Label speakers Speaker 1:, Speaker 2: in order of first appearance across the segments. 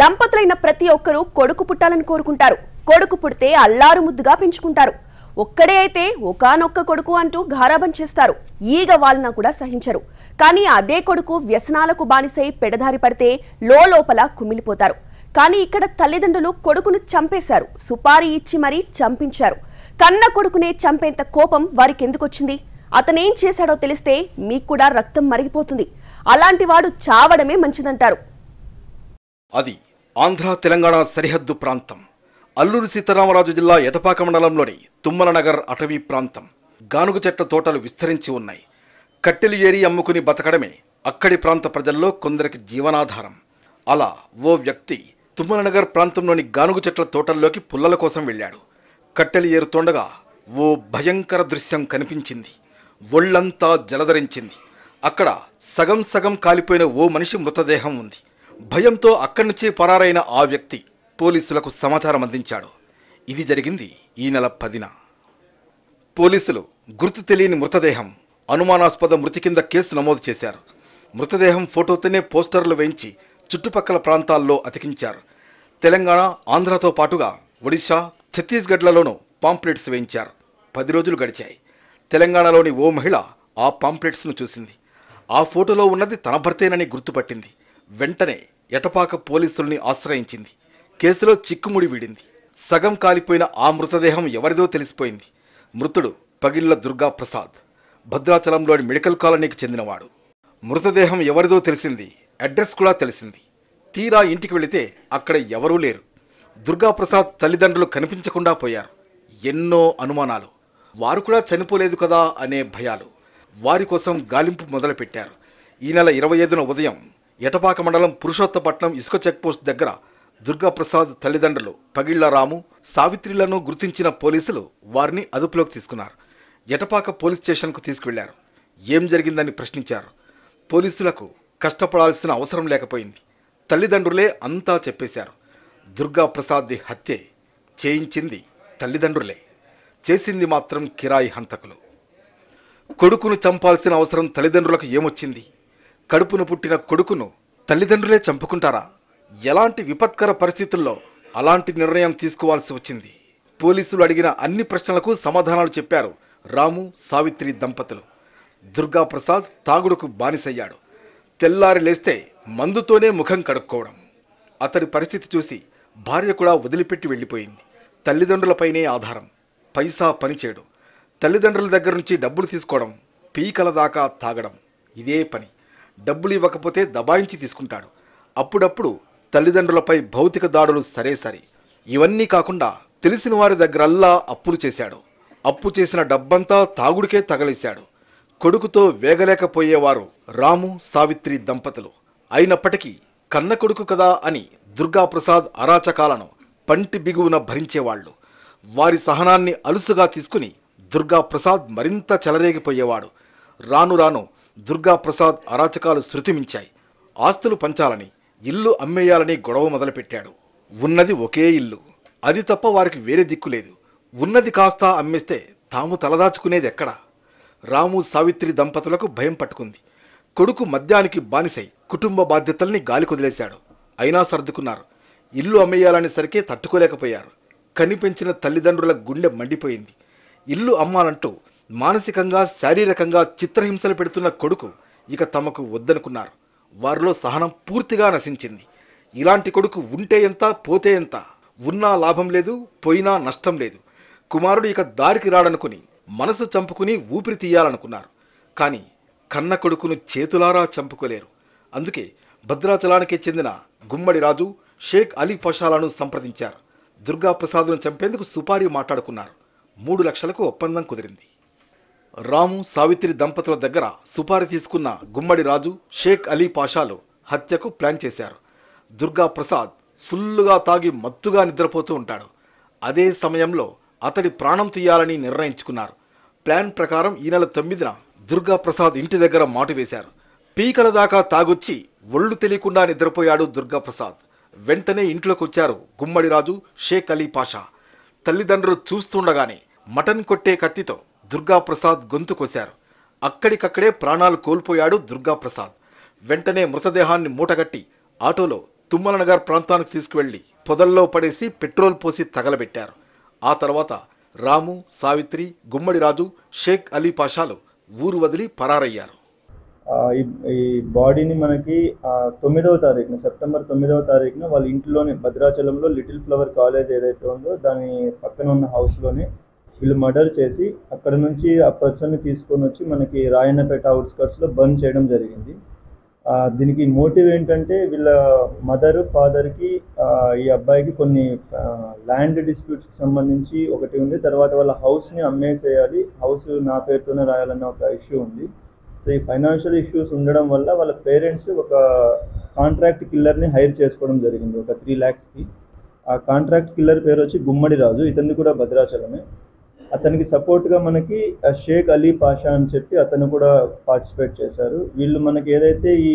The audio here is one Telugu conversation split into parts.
Speaker 1: దంపతులైన ప్రతి ఒక్కరూ కొడుకు పుట్టాలని కోరుకుంటారు కొడుకు పుడితే అల్లారు ముద్దుగా పెంచుకుంటారు ఒక్కడే అయితే ఒకనొక్క కొడుకు అంటూ గారాబం చేస్తారు ఈగ వాళ్ళన కూడా సహించరు కానీ అదే కొడుకు వ్యసనాలకు బానిసై పెడదారి పడితే లోపల కుమిలిపోతారు కానీ ఇక్కడ తల్లిదండ్రులు కొడుకును చంపేశారు సుపారీ ఇచ్చి మరీ చంపించారు కన్న కొడుకునే చంపేంత కోపం వారికి అతనేం చేశాడో తెలిస్తే మీకు కూడా రక్తం మరిగిపోతుంది అలాంటి వాడు చావడమే మంచిదంటారు అది ఆంధ్ర తెలంగాణ సరిహద్దు ప్రాంతం అల్లూరు సీతారామరాజు జిల్లా ఎటపాక మండలంలోని తుమ్మలనగర్ అటవీ ప్రాంతం గానుగు చెట్ల తోటలు విస్తరించి ఉన్నాయి కట్టెలు ఏరి అమ్ముకుని బతకడమే అక్కడి ప్రాంత ప్రజల్లో కొందరికి జీవనాధారం అలా ఓ వ్యక్తి తుమ్మలనగర్ ప్రాంతంలోని గానుగు చెట్ల తోటల్లోకి పుల్లల కోసం వెళ్ళాడు కట్టెలు ఏరుతుండగా ఓ భయంకర దృశ్యం కనిపించింది ఒళ్ళంతా జలధరించింది అక్కడ సగం సగం కాలిపోయిన ఓ మనిషి మృతదేహం ఉంది భయంతో అక్కడి నుంచి పరారైన ఆ వ్యక్తి పోలీసులకు సమాచారం అందించాడు ఇది జరిగింది ఈ నెల పదిన పోలీసులు గుర్తు తెలియని మృతదేహం అనుమానాస్పద మృతి కింద కేసు నమోదు చేశారు మృతదేహం ఫోటోతోనే పోస్టర్లు వేయించి చుట్టుపక్కల ప్రాంతాల్లో అతికించారు తెలంగాణ ఆంధ్రతో పాటుగా ఒడిశా ఛత్తీస్గఢ్లలోనూ పాంప్లెట్స్ వేయించారు పది రోజులు గడిచాయి తెలంగాణలోని ఓ మహిళ ఆ పాంప్లెట్స్ను చూసింది ఆ ఫోటోలో ఉన్నది తన భర్తేనని గుర్తుపట్టింది వెంటనే ఎటపాక పోలీసుల్ని ఆశ్రయించింది కేసులో చిక్కుముడి వీడింది సగం కాలిపోయిన ఆ మృతదేహం ఎవరిదో తెలిసిపోయింది మృతుడు పగిళ్ల దుర్గా ప్రసాద్ భద్రాచలంలోని మెడికల్ కాలనీకి చెందినవాడు మృతదేహం ఎవరిదో తెలిసింది అడ్రస్ కూడా తెలిసింది తీరా ఇంటికి వెళితే అక్కడ ఎవరూ లేరు దుర్గాప్రసాద్ తల్లిదండ్రులు కనిపించకుండా పోయారు ఎన్నో అనుమానాలు వారు కూడా చనిపోలేదు కదా అనే భయాలు వారి కోసం గాలింపు మొదలుపెట్టారు ఈ నెల ఇరవై ఐదున ఉదయం ఎటపాక మండలం పురుషోత్తపట్నం ఇసుక చెక్పోస్ట్ దగ్గర దుర్గాప్రసాద్ తల్లిదండ్రులు పగిళ్లరాము సావిత్రిలను గుర్తించిన పోలీసులు వారిని అదుపులోకి తీసుకున్నారు ఎటపాక పోలీస్ స్టేషన్కు తీసుకువెళ్లారు ఏం జరిగిందని ప్రశ్నించారు పోలీసులకు కష్టపడాల్సిన అవసరం లేకపోయింది తల్లిదండ్రులే అంతా చెప్పేశారు దుర్గాప్రసాద్ హత్య చేయించింది తల్లిదండ్రులే చేసింది మాత్రం కిరాయి హంతకులు కొడుకును చంపాల్సిన అవసరం తల్లిదండ్రులకు ఏమొచ్చింది కడుపును పుట్టిన కొడుకును తల్లిదండ్రులే చంపుకుంటారా ఎలాంటి విపత్కర పరిస్థితుల్లో అలాంటి నిర్ణయం తీసుకోవాల్సి వచ్చింది పోలీసులు అడిగిన అన్ని ప్రశ్నలకు సమాధానాలు చెప్పారు రాము సావిత్రి దంపతులు దుర్గా ప్రసాద్ తాగుడుకు బానిసయ్యాడు తెల్లారి లేస్తే మందుతోనే ముఖం కడుక్కోవడం అతడి పరిస్థితి చూసి భార్య కూడా వదిలిపెట్టి వెళ్ళిపోయింది తల్లిదండ్రులపైనే ఆధారం పైసా పనిచేయడు తల్లిదండ్రుల దగ్గర నుంచి డబ్బులు తీసుకోవడం పీకల దాకా తాగడం ఇదే పని డబ్బులు ఇవ్వకపోతే దబాయించి తీసుకుంటాడు అప్పుడప్పుడు తల్లిదండ్రులపై భౌతిక దాడులు సరే సరే ఇవన్నీ కాకుండా తెలిసిన వారి దగ్గరల్లా అప్పులు చేశాడు అప్పు చేసిన డబ్బంతా తాగుడికే తగలేశాడు కొడుకుతో వేగలేకపోయేవారు రాము సావిత్రి దంపతులు అయినప్పటికీ కన్న కొడుకు కదా అని దుర్గాప్రసాద్ అరాచకాలను పంటి బిగువున భరించేవాళ్లు వారి సహనాన్ని అలుసుగా తీసుకుని దుర్గాప్రసాద్ మరింత చెలరేగిపోయేవాడు రాను రాను దుర్గా ప్రసాద్ అరాచకాలు శృతిమించాయి ఆస్తులు పంచాలని ఇల్లు అమ్మేయాలని గొడవ మొదలుపెట్టాడు ఉన్నది ఒకే ఇల్లు అది తప్ప వారికి వేరే దిక్కు లేదు ఉన్నది కాస్తా అమ్మేస్తే తాము తలదాచుకునేది ఎక్కడా రాము సావిత్రి దంపతులకు భయం పట్టుకుంది కొడుకు మద్యానికి బానిసై కుటుంబ బాధ్యతల్ని గాలికొదిలేశాడు అయినా సర్దుకున్నారు ఇల్లు అమ్మేయాలనేసరికే తట్టుకోలేకపోయారు కనిపించిన తల్లిదండ్రుల గుండె మండిపోయింది ఇల్లు అమ్మాలంటూ మానసికంగా శారీరకంగా చిత్రహింసలు పెడుతున్న కొడుకు ఇక తమకు వద్దనుకున్నారు వారిలో సహనం పూర్తిగా నశించింది ఇలాంటి కొడుకు ఉంటే ఎంత పోతే ఎంత ఉన్నా లాభం లేదు పోయినా నష్టం లేదు కుమారుడు ఇక దారికి రాడనుకుని మనసు చంపుకుని ఊపిరి తీయాలనుకున్నారు కానీ కన్న కొడుకును చేతులారా చంపుకోలేరు అందుకే భద్రాచలానికి చెందిన గుమ్మడి రాజు షేక్ అలీ పషాలను సంప్రదించారు దుర్గాప్రసాద్ను చంపేందుకు సుపారి మాట్లాడుకున్నారు మూడు లక్షలకు ఒప్పందం కుదిరింది రాము సావిత్రి దంపతుల దగ్గర సుపారి తీసుకున్న గుమ్మడి రాజు షేక్ అలీ పాషాలు హత్యకు ప్లాన్ చేశారు దుర్గా ప్రసాద్ ఫుల్లుగా తాగి మత్తుగా నిద్రపోతూ ఉంటాడు అదే సమయంలో అతడి ప్రాణం తీయాలని నిర్ణయించుకున్నారు ప్లాన్ ప్రకారం ఈ నెల తొమ్మిదిన దుర్గా ప్రసాద్ ఇంటి దగ్గర మాటు వేశారు పీకల దాకా తాగొచ్చి ఒళ్ళు తెలియకుండా నిద్రపోయాడు దుర్గా ప్రసాద్ వెంటనే ఇంట్లోకి వచ్చారు రాజు షేక్ అలీ పాషా తల్లిదండ్రులు చూస్తుండగానే మటన్ కొట్టే కత్తితో దుర్గాప్రసాద్ గొంతు కొశారు అక్కడికక్కడే ప్రాణాలు కోల్పోయాడు దుర్గాప్రసాద్ వెంటనే మృతదేహాన్ని మూటగట్టి ఆటోలో తుమ్మలనగర్ ప్రాంతానికి తీసుకువెళ్లి పొదల్లో పడేసి పెట్రోల్ పోసి తగలబెట్టారు ఆ తర్వాత రాము సావిత్రి గుమ్మడిరాజు షేక్ అలీ పాషాలు ఊరు వదిలి పరారయ్యారు
Speaker 2: ఈ బాడీని మనకి తొమ్మిదవ తారీఖున సెప్టెంబర్ తొమ్మిదవ తారీఖున వాళ్ళ ఇంట్లోనే భద్రాచలంలో లిటిల్ ఫ్లవర్ కాలేజ్ ఏదైతే ఉందో దాని పక్కన ఉన్న హౌస్లోనే వీళ్ళు మర్డర్ చేసి అక్కడ నుంచి ఆ పర్సన్ని తీసుకొని వచ్చి మనకి రాయన్నపేట అవుట్స్కట్స్లో బర్న్ చేయడం జరిగింది దీనికి మోటివ్ ఏంటంటే వీళ్ళ మదర్ ఫాదర్కి ఈ అబ్బాయికి కొన్ని ల్యాండ్ డిస్ప్యూట్స్కి సంబంధించి ఒకటి ఉంది తర్వాత వాళ్ళ హౌస్ని అమ్మేసేయాలి హౌస్ నా పేరుతోనే రాయాలన్న ఒక ఇష్యూ ఉంది సో ఈ ఫైనాన్షియల్ ఇష్యూస్ ఉండడం వల్ల వాళ్ళ పేరెంట్స్ ఒక కాంట్రాక్ట్ కిల్లర్ని హైర్ చేసుకోవడం జరిగింది ఒక త్రీ ల్యాక్స్కి ఆ కాంట్రాక్ట్ కిల్లర్ పేరు వచ్చి గుమ్మడి రాజు ఇతన్ని కూడా భద్రాచలమే అతనికి సపోర్ట్గా మనకి షేక్ అలీ పాషా అని చెప్పి అతను కూడా పార్టిసిపేట్ చేశారు వీళ్ళు మనకి ఏదైతే ఈ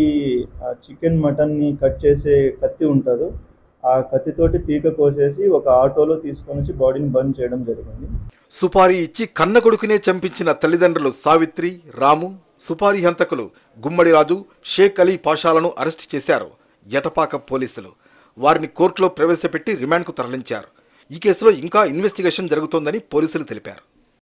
Speaker 2: చికెన్ మటన్ని కట్ చేసే కత్తి ఉంటుందో ఆ కత్తితోటి పీక కోసేసి ఒక ఆటోలో తీసుకొని వచ్చి బాడీని బంద్ చేయడం జరిగింది
Speaker 1: సుపారీ ఇచ్చి కన్న కొడుకునే చంపించిన తల్లిదండ్రులు సావిత్రి రాము సుపారీ హంతకులు గుమ్మడిరాజు షేక్ అలీ పాషాలను అరెస్ట్ చేశారు ఎటపాక పోలీసులు వారిని కోర్టులో ప్రవేశపెట్టి రిమాండ్కు తరలించారు ఈ కేసులో ఇంకా ఇన్వెస్టిగేషన్ జరుగుతోందని పోలీసులు తెలిపారు